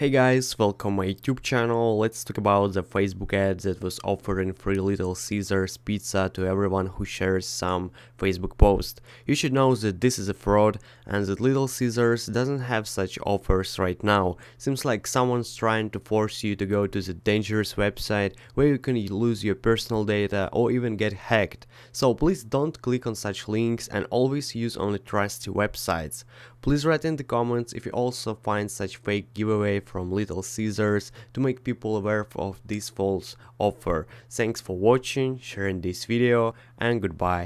Hey guys, welcome my YouTube channel. Let's talk about the Facebook ad that was offering free Little Caesars pizza to everyone who shares some Facebook post. You should know that this is a fraud and that Little Caesars doesn't have such offers right now. Seems like someone's trying to force you to go to the dangerous website where you can lose your personal data or even get hacked. So please don't click on such links and always use only trusty websites. Please write in the comments if you also find such fake giveaway from Little Caesars to make people aware of this false offer. Thanks for watching, sharing this video and goodbye.